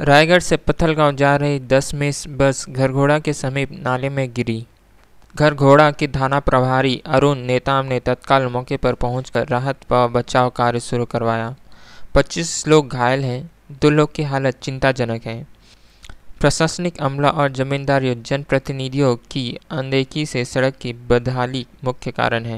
रायगढ़ से पत्थलगांव जा रही दस मेस बस घरघोड़ा के समीप नाले में गिरी घरघोड़ा के थाना प्रभारी अरुण नेताम ने तत्काल मौके पर पहुंचकर राहत व बचाव कार्य शुरू करवाया 25 लोग घायल हैं दो लोग की हालत चिंताजनक है प्रशासनिक अमला और जमींदारियों जनप्रतिनिधियों की अनदेखी से सड़क की बदहाली मुख्य कारण है